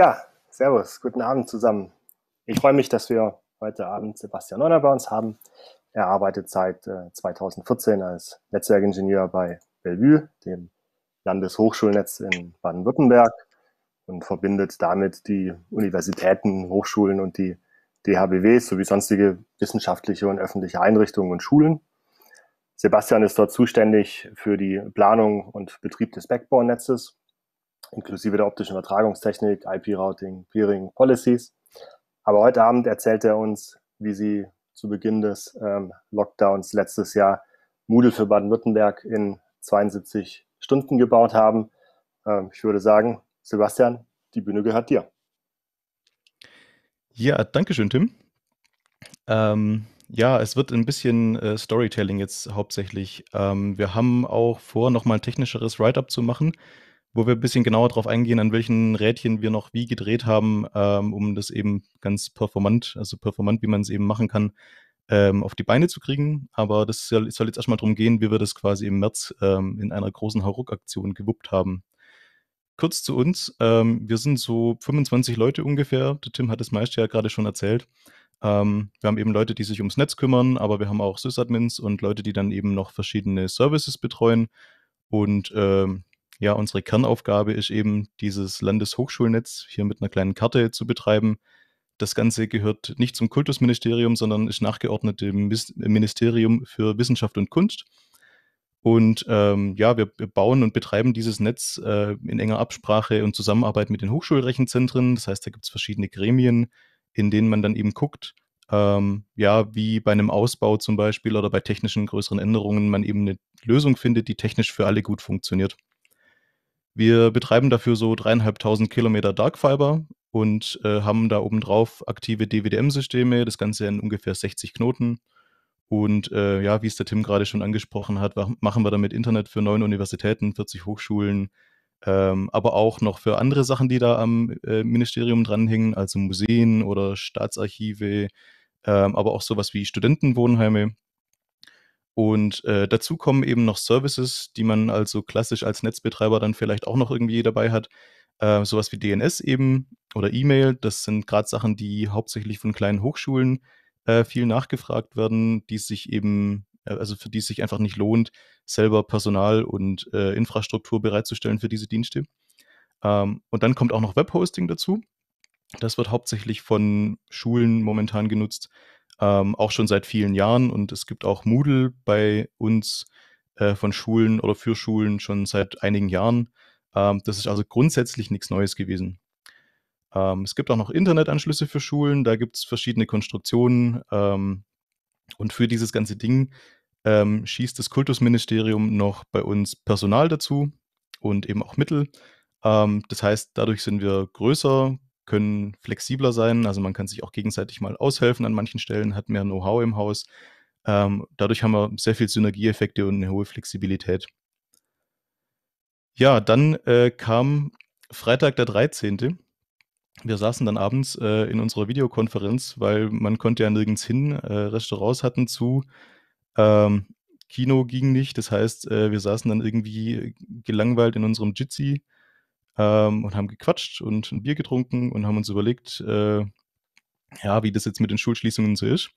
Ja, servus, guten Abend zusammen. Ich freue mich, dass wir heute Abend Sebastian Neuner bei uns haben. Er arbeitet seit 2014 äh, als Netzwerkingenieur bei Bellevue, dem Landeshochschulnetz in Baden-Württemberg und verbindet damit die Universitäten, Hochschulen und die DHBWs sowie sonstige wissenschaftliche und öffentliche Einrichtungen und Schulen. Sebastian ist dort zuständig für die Planung und Betrieb des Backbone-Netzes inklusive der optischen Übertragungstechnik, IP-Routing, Peering, Policies. Aber heute Abend erzählt er uns, wie sie zu Beginn des ähm, Lockdowns letztes Jahr Moodle für Baden-Württemberg in 72 Stunden gebaut haben. Ähm, ich würde sagen, Sebastian, die Bühne gehört dir. Ja, danke schön, Tim. Ähm, ja, es wird ein bisschen äh, Storytelling jetzt hauptsächlich. Ähm, wir haben auch vor, nochmal ein technischeres Write-up zu machen wo wir ein bisschen genauer darauf eingehen, an welchen Rädchen wir noch wie gedreht haben, ähm, um das eben ganz performant, also performant, wie man es eben machen kann, ähm, auf die Beine zu kriegen. Aber das soll, soll jetzt erstmal darum gehen, wie wir das quasi im März ähm, in einer großen Hauruck-Aktion gewuppt haben. Kurz zu uns, ähm, wir sind so 25 Leute ungefähr. Der Tim hat das meiste ja gerade schon erzählt. Ähm, wir haben eben Leute, die sich ums Netz kümmern, aber wir haben auch Sysadmins und Leute, die dann eben noch verschiedene Services betreuen. Und ähm, ja, unsere Kernaufgabe ist eben, dieses Landeshochschulnetz hier mit einer kleinen Karte zu betreiben. Das Ganze gehört nicht zum Kultusministerium, sondern ist nachgeordnet dem Ministerium für Wissenschaft und Kunst. Und ähm, ja, wir, wir, bauen und betreiben dieses Netz äh, in enger Absprache und Zusammenarbeit mit den Hochschulrechenzentren. Das heißt, da gibt es verschiedene Gremien, in denen man dann eben guckt, ähm, ja, wie bei einem Ausbau zum Beispiel oder bei technischen größeren Änderungen man eben eine Lösung findet, die technisch für alle gut funktioniert. Wir betreiben dafür so dreieinhalbtausend Kilometer Darkfiber und äh, haben da obendrauf aktive DWDM-Systeme, das Ganze in ungefähr 60 Knoten. Und äh, ja, wie es der Tim gerade schon angesprochen hat, machen wir damit Internet für neun Universitäten, 40 Hochschulen, ähm, aber auch noch für andere Sachen, die da am äh, Ministerium dranhängen, also Museen oder Staatsarchive, ähm, aber auch sowas wie Studentenwohnheime. Und äh, dazu kommen eben noch Services, die man also klassisch als Netzbetreiber dann vielleicht auch noch irgendwie dabei hat. Äh, sowas wie DNS eben oder E-Mail, das sind gerade Sachen, die hauptsächlich von kleinen Hochschulen äh, viel nachgefragt werden, die sich eben, äh, also für die es sich einfach nicht lohnt, selber Personal und äh, Infrastruktur bereitzustellen für diese Dienste. Ähm, und dann kommt auch noch Webhosting dazu. Das wird hauptsächlich von Schulen momentan genutzt, ähm, auch schon seit vielen Jahren. Und es gibt auch Moodle bei uns äh, von Schulen oder für Schulen schon seit einigen Jahren. Ähm, das ist also grundsätzlich nichts Neues gewesen. Ähm, es gibt auch noch Internetanschlüsse für Schulen, da gibt es verschiedene Konstruktionen. Ähm, und für dieses ganze Ding ähm, schießt das Kultusministerium noch bei uns Personal dazu und eben auch Mittel. Ähm, das heißt, dadurch sind wir größer können flexibler sein. Also man kann sich auch gegenseitig mal aushelfen an manchen Stellen, hat mehr Know-how im Haus. Ähm, dadurch haben wir sehr viel Synergieeffekte und eine hohe Flexibilität. Ja, dann äh, kam Freitag der 13. Wir saßen dann abends äh, in unserer Videokonferenz, weil man konnte ja nirgends hin. Äh, Restaurants hatten zu, ähm, Kino ging nicht. Das heißt, äh, wir saßen dann irgendwie gelangweilt in unserem Jitsi ähm, und haben gequatscht und ein Bier getrunken und haben uns überlegt, äh, ja, wie das jetzt mit den Schulschließungen so ist.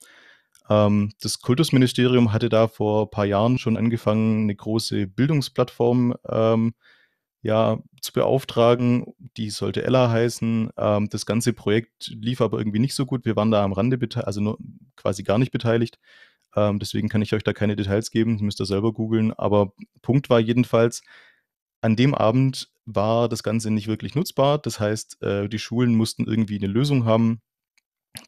Ähm, das Kultusministerium hatte da vor ein paar Jahren schon angefangen, eine große Bildungsplattform ähm, ja, zu beauftragen. Die sollte Ella heißen. Ähm, das ganze Projekt lief aber irgendwie nicht so gut. Wir waren da am Rande, also nur, quasi gar nicht beteiligt. Ähm, deswegen kann ich euch da keine Details geben, das müsst ihr selber googeln. Aber Punkt war jedenfalls, an dem Abend war das Ganze nicht wirklich nutzbar. Das heißt, äh, die Schulen mussten irgendwie eine Lösung haben.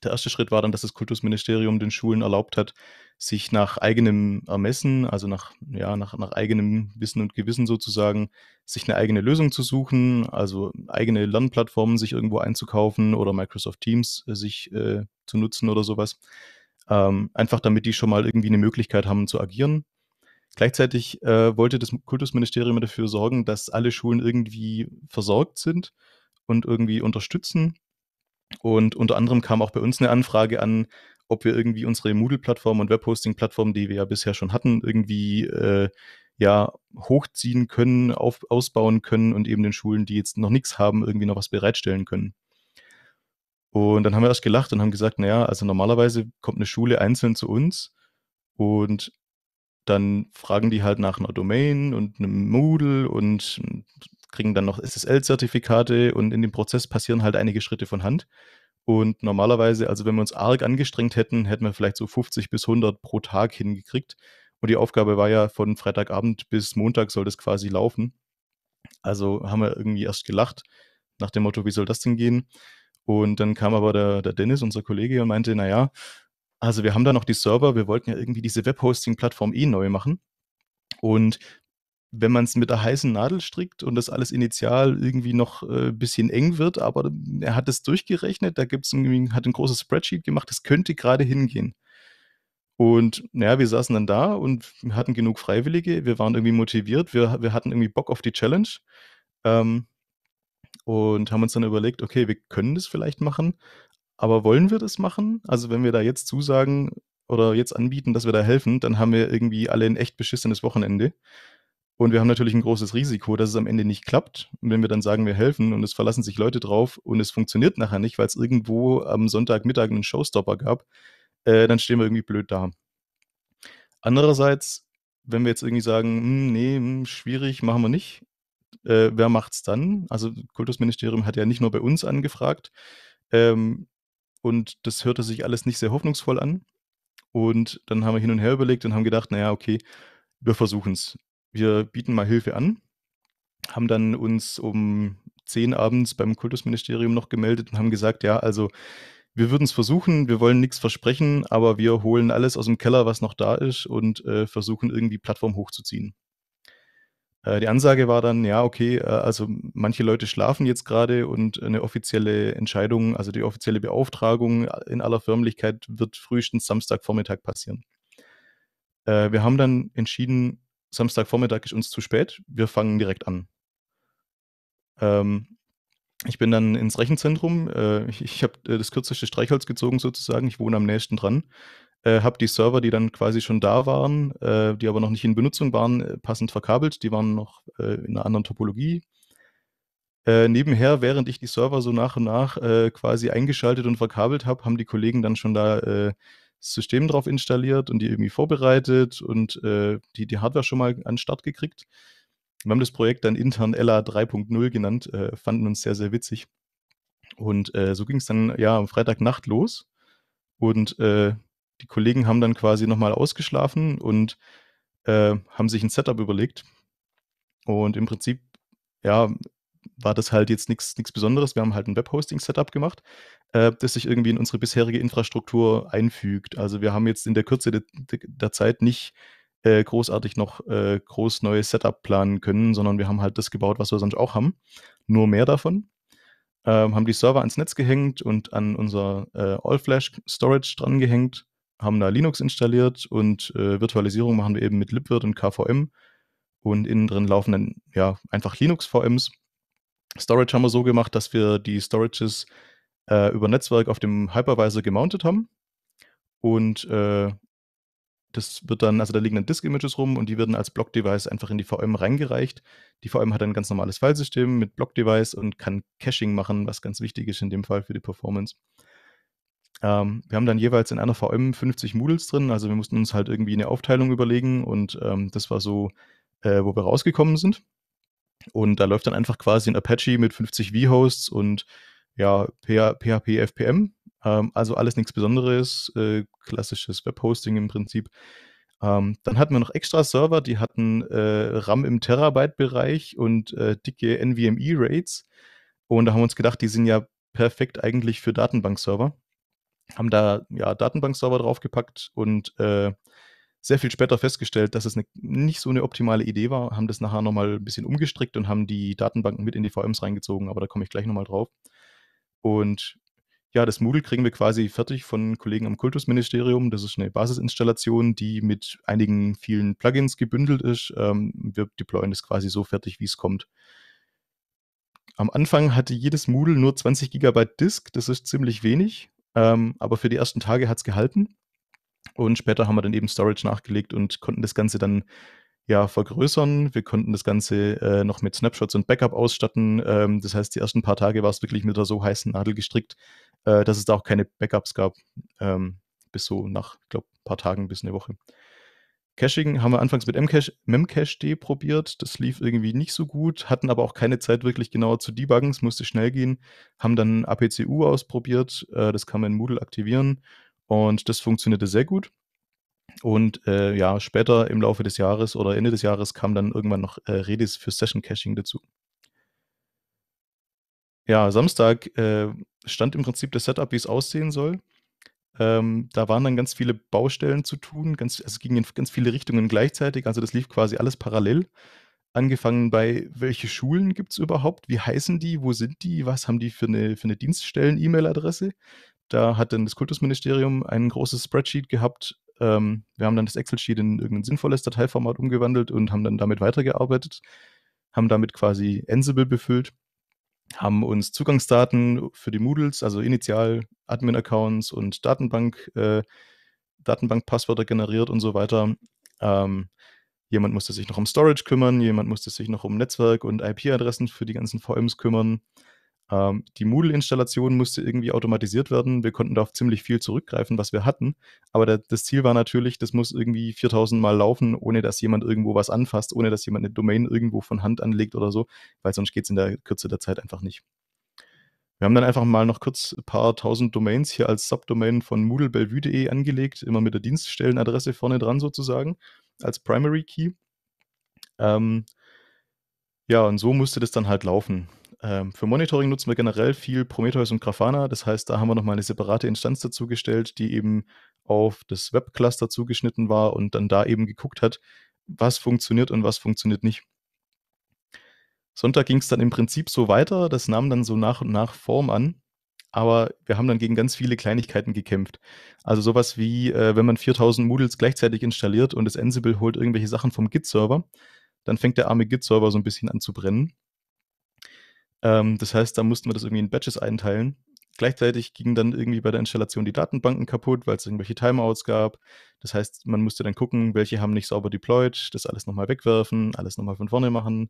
Der erste Schritt war dann, dass das Kultusministerium den Schulen erlaubt hat, sich nach eigenem Ermessen, also nach, ja, nach, nach eigenem Wissen und Gewissen sozusagen, sich eine eigene Lösung zu suchen, also eigene Lernplattformen sich irgendwo einzukaufen oder Microsoft Teams äh, sich äh, zu nutzen oder sowas. Ähm, einfach damit die schon mal irgendwie eine Möglichkeit haben zu agieren. Gleichzeitig äh, wollte das Kultusministerium dafür sorgen, dass alle Schulen irgendwie versorgt sind und irgendwie unterstützen. Und unter anderem kam auch bei uns eine Anfrage an, ob wir irgendwie unsere Moodle-Plattform und Webhosting-Plattform, die wir ja bisher schon hatten, irgendwie äh, ja hochziehen können, auf, ausbauen können und eben den Schulen, die jetzt noch nichts haben, irgendwie noch was bereitstellen können. Und dann haben wir erst gelacht und haben gesagt, naja, also normalerweise kommt eine Schule einzeln zu uns und dann fragen die halt nach einer Domain und einem Moodle und kriegen dann noch SSL-Zertifikate und in dem Prozess passieren halt einige Schritte von Hand. Und normalerweise, also wenn wir uns arg angestrengt hätten, hätten wir vielleicht so 50 bis 100 pro Tag hingekriegt. Und die Aufgabe war ja, von Freitagabend bis Montag soll das quasi laufen. Also haben wir irgendwie erst gelacht, nach dem Motto, wie soll das denn gehen? Und dann kam aber der, der Dennis, unser Kollege, und meinte, naja, also wir haben da noch die Server, wir wollten ja irgendwie diese Webhosting-Plattform eh neu machen. Und wenn man es mit der heißen Nadel strickt und das alles initial irgendwie noch ein äh, bisschen eng wird, aber er hat es durchgerechnet, da gibt's ein, hat ein großes Spreadsheet gemacht, das könnte gerade hingehen. Und naja, wir saßen dann da und hatten genug Freiwillige, wir waren irgendwie motiviert, wir, wir hatten irgendwie Bock auf die Challenge ähm, und haben uns dann überlegt, okay, wir können das vielleicht machen, aber wollen wir das machen? Also wenn wir da jetzt zusagen oder jetzt anbieten, dass wir da helfen, dann haben wir irgendwie alle ein echt beschissenes Wochenende. Und wir haben natürlich ein großes Risiko, dass es am Ende nicht klappt. Und wenn wir dann sagen, wir helfen und es verlassen sich Leute drauf und es funktioniert nachher nicht, weil es irgendwo am Sonntagmittag einen Showstopper gab, äh, dann stehen wir irgendwie blöd da. Andererseits, wenn wir jetzt irgendwie sagen, hm, nee, mh, hm, schwierig, machen wir nicht, äh, wer macht's dann? Also Kultusministerium hat ja nicht nur bei uns angefragt, ähm, und das hörte sich alles nicht sehr hoffnungsvoll an. Und dann haben wir hin und her überlegt und haben gedacht, naja, okay, wir versuchen es. Wir bieten mal Hilfe an, haben dann uns um 10 abends beim Kultusministerium noch gemeldet und haben gesagt, ja, also wir würden es versuchen, wir wollen nichts versprechen, aber wir holen alles aus dem Keller, was noch da ist und äh, versuchen irgendwie Plattform hochzuziehen. Äh, die Ansage war dann, ja, okay, äh, also manche Leute schlafen jetzt gerade und eine offizielle Entscheidung, also die offizielle Beauftragung in aller Förmlichkeit wird frühestens Samstagvormittag passieren. Äh, wir haben dann entschieden, Samstagvormittag ist uns zu spät, wir fangen direkt an. Ähm, ich bin dann ins Rechenzentrum, ich, habe das kürzeste Streichholz gezogen sozusagen, ich wohne am nächsten dran äh, habe die Server, die dann quasi schon da waren, äh, die aber noch nicht in Benutzung waren, äh, passend verkabelt. Die waren noch äh, in einer anderen Topologie. Äh, nebenher, während ich die Server so nach und nach äh, quasi eingeschaltet und verkabelt habe, haben die Kollegen dann schon da das System drauf installiert und die irgendwie vorbereitet und die, die Hardware schon mal an den Start gekriegt. Wir haben das Projekt dann intern Ella 3.0 genannt, fanden uns sehr, sehr witzig. Und so ging es dann ja am Freitagnacht los. Und die Kollegen haben dann quasi nochmal ausgeschlafen und äh, haben sich ein Setup überlegt. Und im Prinzip, ja, war das halt jetzt nichts Besonderes. Wir haben halt ein Webhosting-Setup gemacht, äh, das sich irgendwie in unsere bisherige Infrastruktur einfügt. Also wir haben jetzt in der Kürze de, de, der Zeit nicht äh, großartig noch äh, groß neues Setup planen können, sondern wir haben halt das gebaut, was wir sonst auch haben. Nur mehr davon. Ähm, haben die Server ans Netz gehängt und an unser äh, All-Flash-Storage dran gehängt haben da Linux installiert und äh, Virtualisierung machen wir eben mit libvirt und KVM. Und innen drin laufen dann ja einfach Linux-VMs. Storage haben wir so gemacht, dass wir die Storages äh, über Netzwerk auf dem Hypervisor gemountet haben. Und äh, das wird dann, also da liegen dann Disk-Images rum und die werden als Block-Device einfach in die VM reingereicht. Die VM hat ein ganz normales Filesystem mit Block-Device und kann Caching machen, was ganz wichtig ist in dem Fall für die Performance. Ähm, wir haben dann jeweils in einer VM 50 Moodles drin, also wir mussten uns halt irgendwie eine Aufteilung überlegen und ähm, das war so, äh, wo wir rausgekommen sind. Und da läuft dann einfach quasi ein Apache mit 50 V-Hosts und ja, PHP, FPM. Ähm, also alles nichts Besonderes, äh, klassisches Webhosting im Prinzip. Ähm, dann hatten wir noch extra Server, die hatten äh, RAM im Terabyte-Bereich und äh, dicke NVMe-Rates. Und da haben wir uns gedacht, die sind ja perfekt eigentlich für Datenbank-Server haben da ja, Datenbank-Server draufgepackt und äh, sehr viel später festgestellt, dass es eine, nicht so eine optimale Idee war, haben das nachher nochmal ein bisschen umgestrickt und haben die Datenbanken mit in die VMs reingezogen, aber da komme ich gleich nochmal drauf. Und ja, das Moodle kriegen wir quasi fertig von Kollegen am Kultusministerium. Das ist eine Basisinstallation, die mit einigen vielen Plugins gebündelt ist. Ähm, wir deployen das quasi so fertig, wie es kommt. Am Anfang hatte jedes Moodle nur 20 GB Disk, das ist ziemlich wenig. Ähm, aber für die ersten Tage hat es gehalten. Und später haben wir dann eben Storage nachgelegt und konnten das Ganze dann ja vergrößern. Wir konnten das Ganze äh, noch mit Snapshots und Backup ausstatten. Ähm, das heißt, die ersten paar Tage war es wirklich mit der so heißen Nadel gestrickt, äh, dass es da auch keine Backups gab. Ähm, bis so nach, ich glaube, paar Tagen bis eine Woche. Caching haben wir anfangs mit Memcache.d probiert. Das lief irgendwie nicht so gut, hatten aber auch keine Zeit wirklich genau zu debuggen. Es musste schnell gehen. Haben dann APCU ausprobiert. Äh, das kann man in Moodle aktivieren und das funktionierte sehr gut. Und äh, ja, später im Laufe des Jahres oder Ende des Jahres kam dann irgendwann noch äh, Redis für Session Caching dazu. Ja, Samstag äh, stand im Prinzip das Setup, wie es aussehen soll. Ähm, da waren dann ganz viele Baustellen zu tun, ganz, also es ging in ganz viele Richtungen gleichzeitig, also das lief quasi alles parallel. Angefangen bei, welche Schulen gibt es überhaupt, wie heißen die, wo sind die, was haben die für eine, für eine Dienststellen-E-Mail-Adresse. Da hat dann das Kultusministerium ein großes Spreadsheet gehabt. Ähm, wir haben dann das Excel-Sheet in irgendein sinnvolles Dateiformat umgewandelt und haben dann damit weitergearbeitet, haben damit quasi Ansible befüllt haben uns Zugangsdaten für die Moodles, also initial Admin-Accounts und Datenbank, äh, Datenbank-Passwörter generiert und so weiter. Ähm, jemand musste sich noch um Storage kümmern, jemand musste sich noch um Netzwerk und IP-Adressen für die ganzen VMs kümmern. Ähm, die Moodle-Installation musste irgendwie automatisiert werden. Wir konnten da auf ziemlich viel zurückgreifen, was wir hatten. Aber da, das Ziel war natürlich, das muss irgendwie 4000 Mal laufen, ohne dass jemand irgendwo was anfasst, ohne dass jemand eine Domain irgendwo von Hand anlegt oder so, weil sonst geht es in der Kürze der Zeit einfach nicht. Wir haben dann einfach mal noch kurz ein paar tausend Domains hier als Subdomain von moodlebellevue.de angelegt, immer mit der Dienststellenadresse vorne dran sozusagen, als Primary Key. Ähm, ja, und so musste das dann halt laufen. Ähm, für Monitoring nutzen wir generell viel Prometheus und Grafana. Das heißt, da haben wir nochmal eine separate Instanz dazugestellt, die eben auf das Webcluster zugeschnitten war und dann da eben geguckt hat, was funktioniert und was funktioniert nicht. Sonntag ging es dann im Prinzip so weiter. Das nahm dann so nach und nach Form an. Aber wir haben dann gegen ganz viele Kleinigkeiten gekämpft. Also sowas wie, äh, wenn man 4000 Moodles gleichzeitig installiert und das Ansible holt irgendwelche Sachen vom Git-Server, dann fängt der arme Git-Server so ein bisschen an zu brennen. Ähm, das heißt, da mussten wir das irgendwie in Batches einteilen. Gleichzeitig gingen dann irgendwie bei der Installation die Datenbanken kaputt, weil es irgendwelche Timeouts gab. Das heißt, man musste dann gucken, welche haben nicht sauber deployed, das alles nochmal wegwerfen, alles nochmal von vorne machen.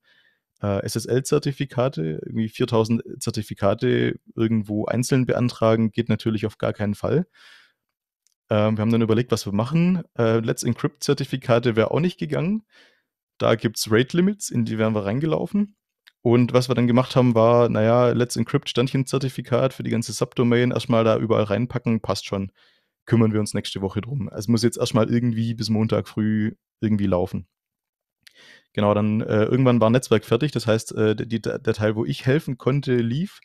Äh, SSL-Zertifikate, irgendwie 4000 Zertifikate irgendwo einzeln beantragen, geht natürlich auf gar keinen Fall. Ähm, wir haben dann überlegt, was wir machen. Äh, Let's Encrypt-Zertifikate wäre auch nicht gegangen. Da gibt es Rate-Limits, in die wären wir reingelaufen. Und was wir dann gemacht haben, war, naja, Let's Encrypt Standchen-Zertifikat für die ganze Subdomain erstmal da überall reinpacken, passt schon. Kümmern wir uns nächste Woche drum. Also muss jetzt erstmal irgendwie bis Montag früh irgendwie laufen. Genau, dann äh, irgendwann war Netzwerk fertig, das heißt, äh, die, der Teil, wo ich helfen konnte, lief.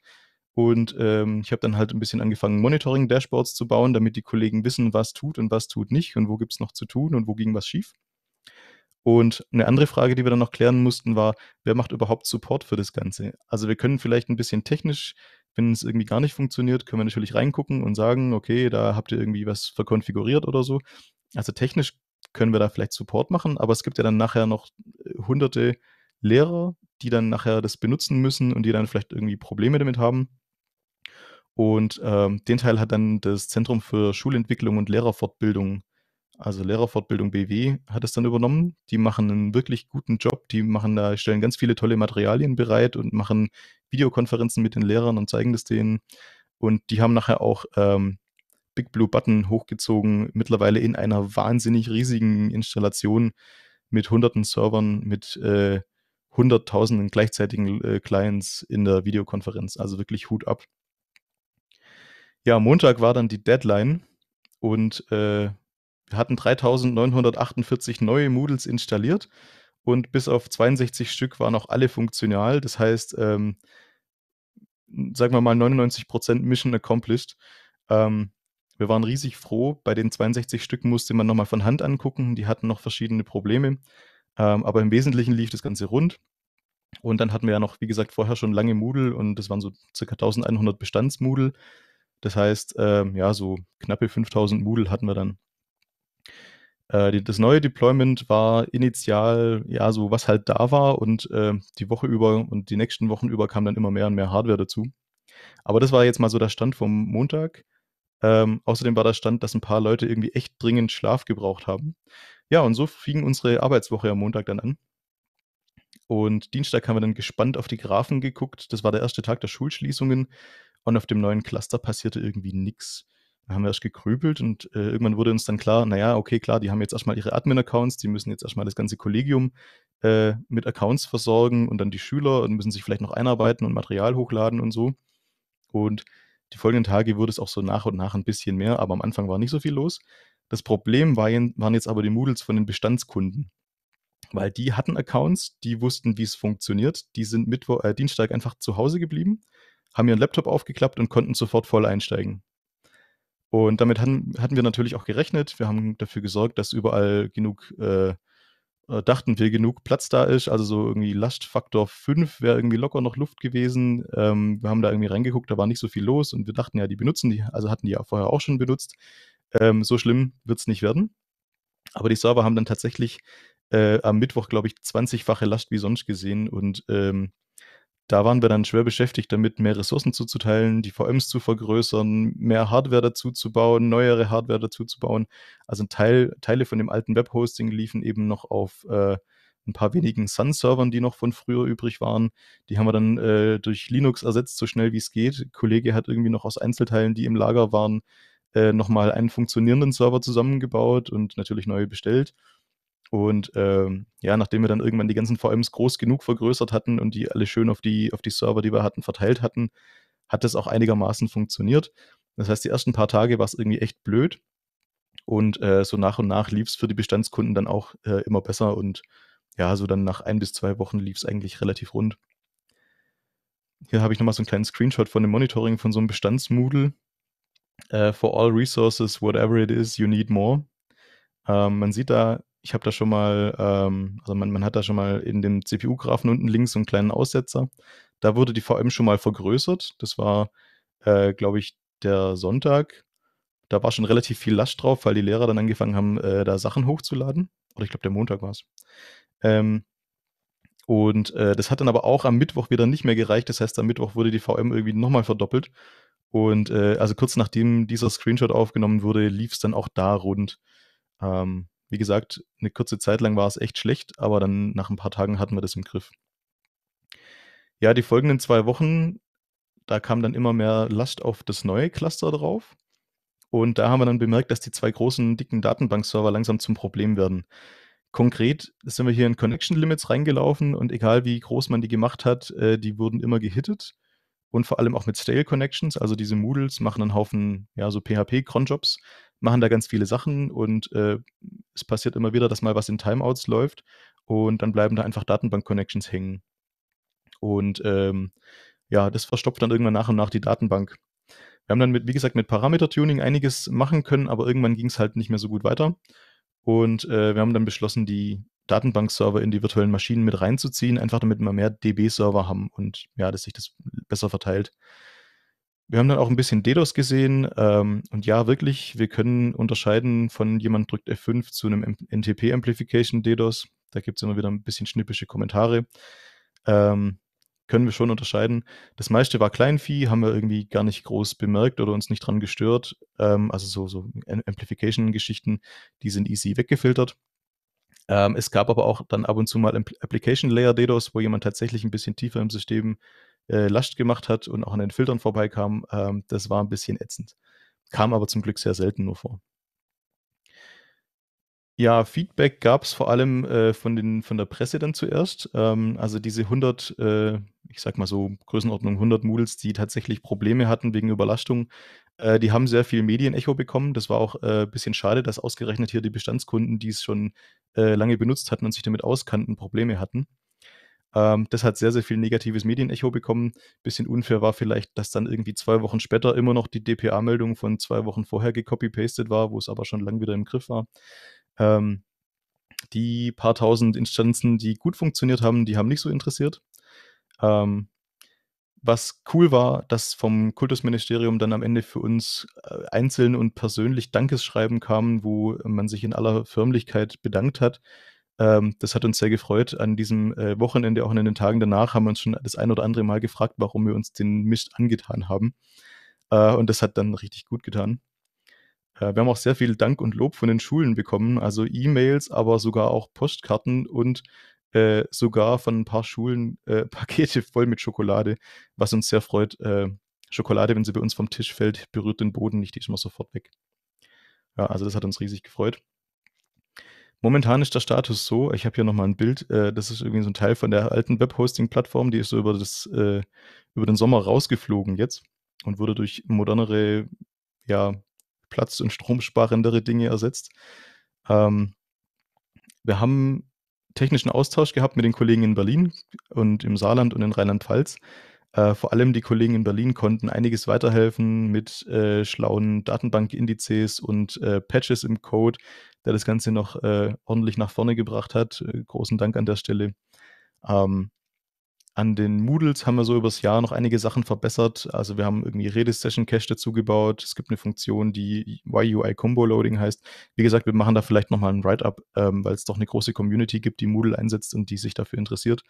Und ähm, ich habe dann halt ein bisschen angefangen, Monitoring-Dashboards zu bauen, damit die Kollegen wissen, was tut und was tut nicht und wo gibt es noch zu tun und wo ging was schief. Und eine andere Frage, die wir dann noch klären mussten, war, wer macht überhaupt Support für das Ganze? Also wir können vielleicht ein bisschen technisch, wenn es irgendwie gar nicht funktioniert, können wir natürlich reingucken und sagen, okay, da habt ihr irgendwie was verkonfiguriert oder so. Also technisch können wir da vielleicht Support machen, aber es gibt ja dann nachher noch äh, hunderte Lehrer, die dann nachher das benutzen müssen und die dann vielleicht irgendwie Probleme damit haben. Und ähm, den Teil hat dann das Zentrum für Schulentwicklung und Lehrerfortbildung also Lehrerfortbildung BW hat es dann übernommen. Die machen einen wirklich guten Job. Die machen da, stellen ganz viele tolle Materialien bereit und machen Videokonferenzen mit den Lehrern und zeigen das denen. Und die haben nachher auch ähm, Big Blue Button hochgezogen, mittlerweile in einer wahnsinnig riesigen Installation mit hunderten Servern, mit äh, hunderttausenden gleichzeitigen äh, Clients in der Videokonferenz. Also wirklich Hut ab. Ja, Montag war dann die Deadline und äh, wir hatten 3948 neue Moodles installiert und bis auf 62 Stück waren auch alle funktional. Das heißt, ähm, sagen wir mal 99% Mission accomplished. Ähm, wir waren riesig froh. Bei den 62 Stück musste man nochmal von Hand angucken. Die hatten noch verschiedene Probleme. Ähm, aber im Wesentlichen lief das Ganze rund. Und dann hatten wir ja noch, wie gesagt, vorher schon lange Moodle und das waren so circa 1100 Bestands-Moodle. Das heißt, ähm, ja, so knappe 5000 Moodle hatten wir dann. Äh, das neue Deployment war initial, ja, so was halt da war und äh, die Woche über und die nächsten Wochen über kam dann immer mehr und mehr Hardware dazu. Aber das war jetzt mal so der Stand vom Montag. Ähm, außerdem war der Stand, dass ein paar Leute irgendwie echt dringend Schlaf gebraucht haben. Ja, und so fing unsere Arbeitswoche am Montag dann an. Und Dienstag haben wir dann gespannt auf die Graphen geguckt. Das war der erste Tag der Schulschließungen und auf dem neuen Cluster passierte irgendwie nichts haben wir erst gekrübelt und äh, irgendwann wurde uns dann klar, naja, okay, klar, die haben jetzt erstmal ihre Admin-Accounts, die müssen jetzt erstmal das ganze Kollegium äh, mit Accounts versorgen und dann die Schüler und müssen sich vielleicht noch einarbeiten und Material hochladen und so. Und die folgenden Tage wurde es auch so nach und nach ein bisschen mehr, aber am Anfang war nicht so viel los. Das Problem waren jetzt aber die Moodles von den Bestandskunden, weil die hatten Accounts, die wussten, wie es funktioniert. Die sind Mittwoch, äh, Dienstag einfach zu Hause geblieben, haben ihren Laptop aufgeklappt und konnten sofort voll einsteigen. Und damit hatten, hatten wir natürlich auch gerechnet. Wir haben dafür gesorgt, dass überall genug, äh, äh dachten wir, genug Platz da ist. Also so irgendwie Lastfaktor 5 wäre irgendwie locker noch Luft gewesen. Ähm, wir haben da irgendwie reingeguckt, da war nicht so viel los und wir dachten ja, die benutzen die, also hatten die ja vorher auch schon benutzt. Ähm, so schlimm wird es nicht werden. Aber die Server haben dann tatsächlich äh, am Mittwoch, glaube ich, 20-fache Last wie sonst gesehen und ähm, da waren wir dann schwer beschäftigt damit, mehr Ressourcen zuzuteilen, die VMs zu vergrößern, mehr Hardware dazuzubauen, neuere Hardware dazuzubauen. zu bauen. Also Teil, Teile von dem alten Webhosting liefen eben noch auf äh, ein paar wenigen Sun-Servern, die noch von früher übrig waren. Die haben wir dann äh, durch Linux ersetzt, so schnell wie es geht. Ein Kollege hat irgendwie noch aus Einzelteilen, die im Lager waren, äh, nochmal einen funktionierenden Server zusammengebaut und natürlich neu bestellt. Und ähm, ja, nachdem wir dann irgendwann die ganzen VMs groß genug vergrößert hatten und die alle schön auf die, auf die Server, die wir hatten, verteilt hatten, hat das auch einigermaßen funktioniert. Das heißt, die ersten paar Tage war es irgendwie echt blöd. Und äh, so nach und nach lief es für die Bestandskunden dann auch äh, immer besser. Und ja, so dann nach ein bis zwei Wochen lief es eigentlich relativ rund. Hier habe ich nochmal so einen kleinen Screenshot von dem Monitoring von so einem Bestandsmoodle. Uh, for all resources, whatever it is, you need more. Uh, man sieht da ich habe da schon mal, ähm, also man, man hat da schon mal in dem CPU-Graphen unten links so einen kleinen Aussetzer. Da wurde die VM schon mal vergrößert. Das war, äh, glaube ich, der Sonntag. Da war schon relativ viel Last drauf, weil die Lehrer dann angefangen haben, äh, da Sachen hochzuladen. Oder ich glaube, der Montag war es. Ähm, und äh, das hat dann aber auch am Mittwoch wieder nicht mehr gereicht. Das heißt, am Mittwoch wurde die VM irgendwie nochmal verdoppelt. Und äh, also kurz nachdem dieser Screenshot aufgenommen wurde, lief es dann auch da rund. Ähm, wie gesagt, eine kurze Zeit lang war es echt schlecht, aber dann nach ein paar Tagen hatten wir das im Griff. Ja, die folgenden zwei Wochen, da kam dann immer mehr Last auf das neue Cluster drauf. Und da haben wir dann bemerkt, dass die zwei großen, dicken Datenbankserver langsam zum Problem werden. Konkret sind wir hier in Connection Limits reingelaufen und egal wie groß man die gemacht hat, äh, die wurden immer gehittet. Und vor allem auch mit Stale Connections, also diese Moodles machen einen Haufen ja, so PHP-Cronjobs, machen da ganz viele Sachen und äh, es passiert immer wieder, dass mal was in Timeouts läuft und dann bleiben da einfach Datenbank-Connections hängen. Und ähm, ja, das verstopft dann irgendwann nach und nach die Datenbank. Wir haben dann, mit, wie gesagt, mit Parameter-Tuning einiges machen können, aber irgendwann ging es halt nicht mehr so gut weiter. Und äh, wir haben dann beschlossen, die Datenbank-Server in die virtuellen Maschinen mit reinzuziehen, einfach damit wir mehr DB-Server haben und ja, dass sich das besser verteilt. Wir haben dann auch ein bisschen DDoS gesehen. Ähm, und ja, wirklich, wir können unterscheiden von jemand drückt F5 zu einem NTP-Amplification DDoS. Da gibt es immer wieder ein bisschen schnippische Kommentare. Ähm, können wir schon unterscheiden. Das meiste war Kleinvieh, haben wir irgendwie gar nicht groß bemerkt oder uns nicht dran gestört. Ähm, also so, so Amplification-Geschichten, die sind easy weggefiltert. Ähm, es gab aber auch dann ab und zu mal Application Layer DDoS, wo jemand tatsächlich ein bisschen tiefer im System äh, Last gemacht hat und auch an den Filtern vorbeikam, ähm, das war ein bisschen ätzend. Kam aber zum Glück sehr selten nur vor. Ja, Feedback gab es vor allem äh, von, den, von der Presse dann zuerst. Ähm, also diese 100, äh, ich sag mal so Größenordnung 100 Moodles, die tatsächlich Probleme hatten wegen Überlastung, äh, die haben sehr viel Medienecho bekommen. Das war auch ein äh, bisschen schade, dass ausgerechnet hier die Bestandskunden, die es schon äh, lange benutzt hatten und sich damit auskannten, Probleme hatten. Ähm, das hat sehr, sehr viel negatives Medienecho bekommen. Bisschen unfair war vielleicht, dass dann irgendwie zwei Wochen später immer noch die DPA-Meldung von zwei Wochen vorher gecopy-pasted war, wo es aber schon lange wieder im Griff war. Ähm, die paar tausend Instanzen, die gut funktioniert haben, die haben nicht so interessiert. Ähm, was cool war, dass vom Kultusministerium dann am Ende für uns äh, einzeln und persönlich Dankeschreiben kamen, wo man sich in aller Förmlichkeit bedankt hat ähm, das hat uns sehr gefreut. An diesem äh, Wochenende, auch in den Tagen danach, haben wir uns schon das ein oder andere Mal gefragt, warum wir uns den Mist angetan haben. Äh, und das hat dann richtig gut getan. Äh, wir haben auch sehr viel Dank und Lob von den Schulen bekommen, also E-Mails, aber sogar auch Postkarten und äh, sogar von ein paar Schulen äh, Pakete voll mit Schokolade, was uns sehr freut. Äh, Schokolade, wenn sie bei uns vom Tisch fällt, berührt den Boden nicht, die ist immer sofort weg. Ja, also das hat uns riesig gefreut. Momentan ist der Status so, ich habe hier nochmal ein Bild, äh, das ist irgendwie so ein Teil von der alten Webhosting-Plattform, die ist so über, das, äh, über den Sommer rausgeflogen jetzt und wurde durch modernere, ja, Platz- und stromsparendere Dinge ersetzt. Ähm, wir haben technischen Austausch gehabt mit den Kollegen in Berlin und im Saarland und in Rheinland-Pfalz äh, vor allem die Kollegen in Berlin konnten einiges weiterhelfen mit äh, schlauen Datenbankindizes und äh, Patches im Code, der das Ganze noch äh, ordentlich nach vorne gebracht hat. Äh, großen Dank an der Stelle. Ähm, an den Moodles haben wir so übers Jahr noch einige Sachen verbessert. Also wir haben irgendwie Redis-Session-Cache dazu gebaut. Es gibt eine Funktion, die YUI Combo Loading heißt. Wie gesagt, wir machen da vielleicht nochmal ein Write-up, ähm, weil es doch eine große Community gibt, die Moodle einsetzt und die sich dafür interessiert.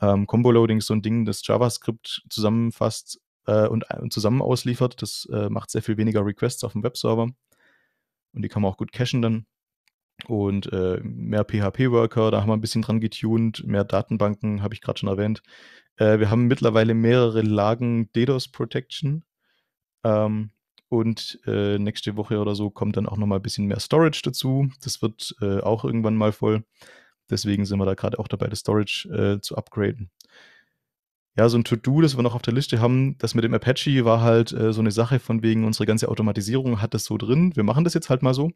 Ähm, Combo-Loading ist so ein Ding, das JavaScript zusammenfasst äh, und, äh, und, zusammen ausliefert. Das äh, macht sehr viel weniger Requests auf dem Webserver. Und die kann man auch gut cachen dann. Und äh, mehr PHP-Worker, da haben wir ein bisschen dran getuned. Mehr Datenbanken, habe ich gerade schon erwähnt. Äh, wir haben mittlerweile mehrere Lagen DDoS-Protection. Ähm, und äh, nächste Woche oder so kommt dann auch nochmal ein bisschen mehr Storage dazu. Das wird äh, auch irgendwann mal voll. Deswegen sind wir da gerade auch dabei, das Storage äh, zu upgraden. Ja, so ein To-Do, das wir noch auf der Liste haben, das mit dem Apache war halt äh, so eine Sache von wegen, unsere ganze Automatisierung hat das so drin. Wir machen das jetzt halt mal so.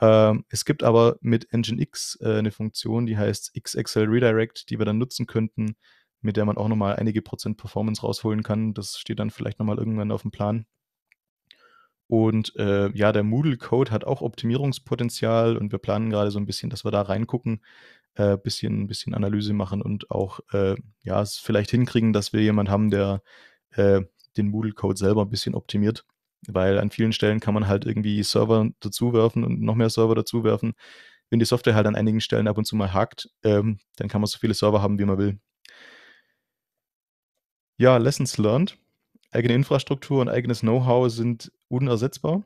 Ähm, es gibt aber mit Nginx äh, eine Funktion, die heißt XXL Redirect, die wir dann nutzen könnten, mit der man auch nochmal einige Prozent Performance rausholen kann. Das steht dann vielleicht nochmal irgendwann auf dem Plan. Und äh, ja, der Moodle-Code hat auch Optimierungspotenzial und wir planen gerade so ein bisschen, dass wir da reingucken, äh, bisschen, bisschen Analyse machen und auch äh, ja, es vielleicht hinkriegen, dass wir jemanden haben, der äh, den Moodle-Code selber ein bisschen optimiert. Weil an vielen Stellen kann man halt irgendwie Server dazuwerfen und noch mehr Server dazuwerfen. Wenn die Software halt an einigen Stellen ab und zu mal hakt, ähm, dann kann man so viele Server haben, wie man will. Ja, Lessons learned eigene Infrastruktur und eigenes Know-how sind unersetzbar.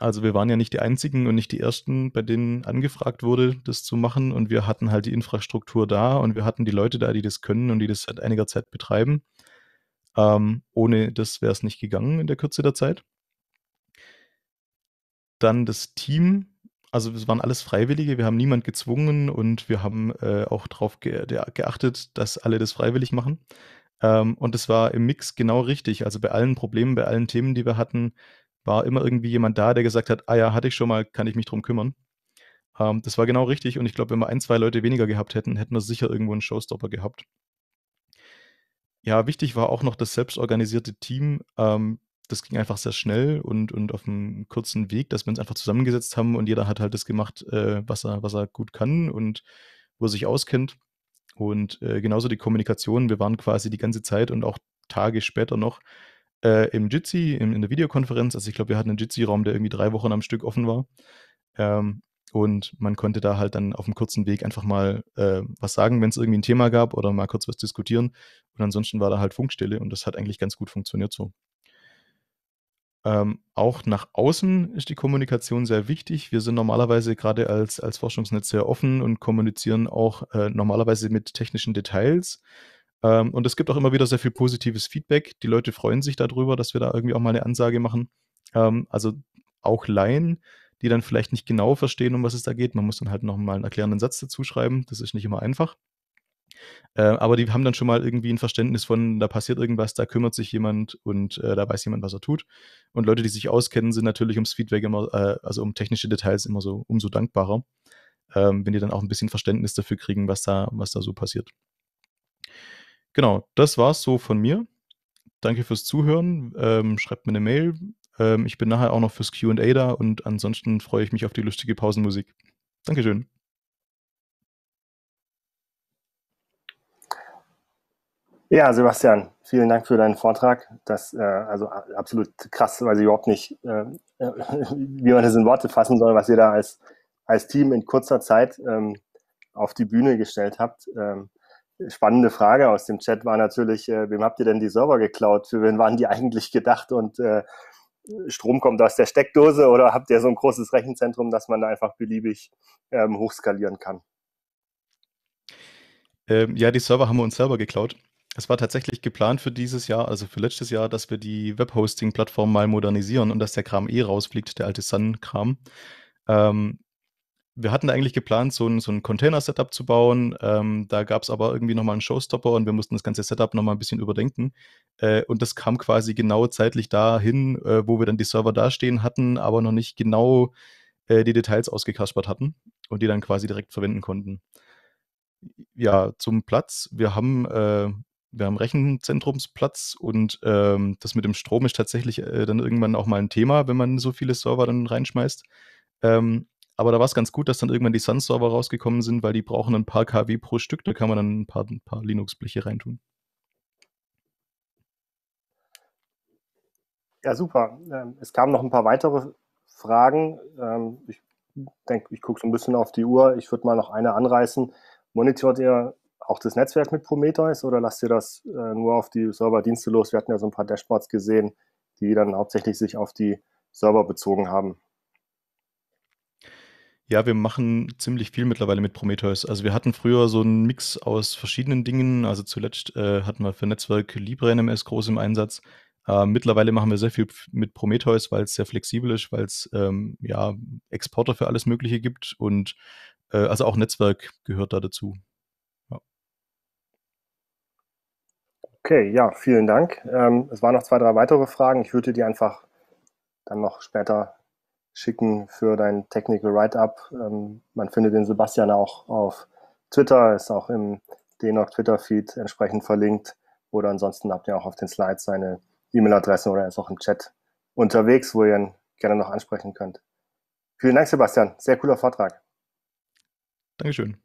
Also wir waren ja nicht die Einzigen und nicht die Ersten, bei denen angefragt wurde, das zu machen. Und wir hatten halt die Infrastruktur da und wir hatten die Leute da, die das können und die das seit einiger Zeit betreiben. Ähm, ohne das wäre es nicht gegangen in der Kürze der Zeit. Dann das Team. Also es waren alles Freiwillige, wir haben niemand gezwungen und wir haben äh, auch darauf ge geachtet, dass alle das freiwillig machen. Ähm, und es war im Mix genau richtig. Also bei allen Problemen, bei allen Themen, die wir hatten, war immer irgendwie jemand da, der gesagt hat, ah ja, hatte ich schon mal, kann ich mich drum kümmern. Ähm, das war genau richtig und ich glaube, wenn wir ein, zwei Leute weniger gehabt hätten, hätten wir sicher irgendwo einen Showstopper gehabt. Ja, wichtig war auch noch das selbstorganisierte Team. Ähm, das ging einfach sehr schnell und, und auf einem kurzen Weg, dass wir uns einfach zusammengesetzt haben und jeder hat halt das gemacht, äh, was, er, was er gut kann und wo er sich auskennt. Und äh, genauso die Kommunikation, wir waren quasi die ganze Zeit und auch Tage später noch äh, im Jitsi, in, in, der Videokonferenz. Also ich glaube, wir hatten einen Jitsi-Raum, der irgendwie drei Wochen am Stück offen war. Ähm, und man konnte da halt dann auf dem kurzen Weg einfach mal äh, was sagen, wenn es irgendwie ein Thema gab oder mal kurz was diskutieren. Und ansonsten war da halt Funkstille und das hat eigentlich ganz gut funktioniert so. Ähm, auch nach außen ist die Kommunikation sehr wichtig. Wir sind normalerweise gerade als, als Forschungsnetz sehr offen und kommunizieren auch äh, normalerweise mit technischen Details. Ähm, und es gibt auch immer wieder sehr viel positives Feedback. Die Leute freuen sich darüber, dass wir da irgendwie auch mal eine Ansage machen. Ähm, also auch Laien, die dann vielleicht nicht genau verstehen, um was es da geht. Man muss dann halt nochmal einen erklärenden Satz dazu schreiben. Das ist nicht immer einfach. Äh, aber die haben dann schon mal irgendwie ein Verständnis von, da passiert irgendwas, da kümmert sich jemand und äh, da weiß jemand, was er tut. Und Leute, die sich auskennen, sind natürlich ums Feedback immer, äh, also um technische Details immer so umso dankbarer, ähm, wenn die dann auch ein bisschen Verständnis dafür kriegen, was da, was da so passiert. Genau, das war's so von mir. Danke fürs Zuhören. Ähm, schreibt mir eine Mail. Ähm, ich bin nachher auch noch fürs QA da und ansonsten freue ich mich auf die lustige Pausenmusik. Dankeschön. Ja, Sebastian, vielen Dank für deinen Vortrag. Das äh, also absolut krass, weil ich überhaupt nicht, äh, äh, wie man das in Worte fassen soll, was ihr da als, als Team in kurzer Zeit ähm, auf die Bühne gestellt habt. Ähm, spannende Frage aus dem Chat war natürlich, äh, wem habt ihr denn die Server geklaut? Für wen waren die eigentlich gedacht? Und äh, Strom kommt aus der Steckdose oder habt ihr so ein großes Rechenzentrum, dass man da einfach beliebig ähm, hochskalieren kann? Ähm, ja, die Server haben wir uns selber geklaut. Es war tatsächlich geplant für dieses Jahr, also für letztes Jahr, dass wir die Webhosting-Plattform mal modernisieren und dass der Kram eh rausfliegt, der alte Sun-Kram. Ähm, wir hatten eigentlich geplant, so ein, so ein Container-Setup zu bauen. Ähm, da gab es aber irgendwie nochmal einen Showstopper und wir mussten das ganze Setup nochmal ein bisschen überdenken. Äh, und das kam quasi genau zeitlich dahin, äh, wo wir dann die Server dastehen hatten, aber noch nicht genau äh, die Details ausgekaspert hatten und die dann quasi direkt verwenden konnten. Ja, zum Platz. Wir haben äh, wir haben Rechenzentrumsplatz und ähm, das mit dem Strom ist tatsächlich äh, dann irgendwann auch mal ein Thema, wenn man so viele Server dann reinschmeißt. Ähm, aber da war es ganz gut, dass dann irgendwann die Sun-Server rausgekommen sind, weil die brauchen ein paar kW pro Stück, da kann man dann ein paar, ein paar Linux-Bleche reintun. Ja, super. Ähm, es kamen noch ein paar weitere Fragen. Ähm, ich denke, ich gucke so ein bisschen auf die Uhr. Ich würde mal noch eine anreißen. Monitort ihr auch das Netzwerk mit Prometheus oder lasst ihr das äh, nur auf die Serverdienste los? Wir hatten ja so ein paar Dashboards gesehen, die dann hauptsächlich sich auf die Server bezogen haben. Ja, wir machen ziemlich viel mittlerweile mit Prometheus. Also wir hatten früher so einen Mix aus verschiedenen Dingen. Also zuletzt äh, hatten wir für Netzwerk LibreNMS groß im Einsatz. Äh, mittlerweile machen wir sehr viel mit Prometheus, weil es sehr flexibel ist, weil es ähm, ja Exporter für alles Mögliche gibt und äh, also auch Netzwerk gehört da dazu. Okay, ja, vielen Dank. Ähm, es waren noch zwei, drei weitere Fragen. Ich würde die einfach dann noch später schicken für dein Technical Write-Up. Ähm, man findet den Sebastian auch auf Twitter, ist auch im DNOC Twitter-Feed entsprechend verlinkt. Oder ansonsten habt ihr auch auf den Slides seine E-Mail-Adresse oder er ist auch im Chat unterwegs, wo ihr ihn gerne noch ansprechen könnt. Vielen Dank, Sebastian. Sehr cooler Vortrag. Dankeschön.